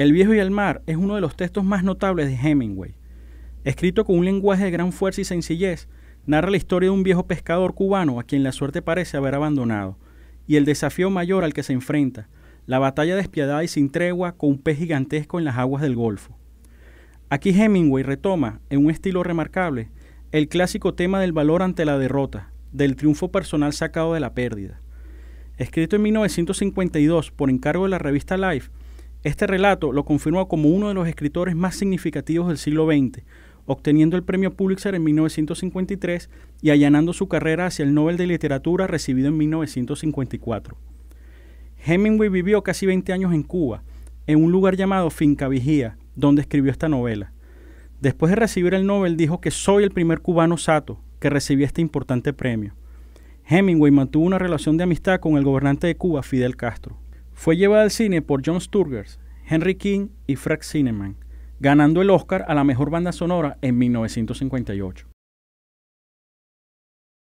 El viejo y el mar es uno de los textos más notables de Hemingway. Escrito con un lenguaje de gran fuerza y sencillez, narra la historia de un viejo pescador cubano a quien la suerte parece haber abandonado, y el desafío mayor al que se enfrenta, la batalla despiadada y sin tregua con un pez gigantesco en las aguas del Golfo. Aquí Hemingway retoma, en un estilo remarcable, el clásico tema del valor ante la derrota, del triunfo personal sacado de la pérdida. Escrito en 1952 por encargo de la revista Life, este relato lo confirmó como uno de los escritores más significativos del siglo XX, obteniendo el premio Pulitzer en 1953 y allanando su carrera hacia el Nobel de Literatura recibido en 1954. Hemingway vivió casi 20 años en Cuba, en un lugar llamado Finca Vigía, donde escribió esta novela. Después de recibir el Nobel dijo que soy el primer cubano sato que recibió este importante premio. Hemingway mantuvo una relación de amistad con el gobernante de Cuba, Fidel Castro. Fue llevada al cine por John Sturgers, Henry King y Frank Sineman, ganando el Oscar a la mejor banda sonora en 1958.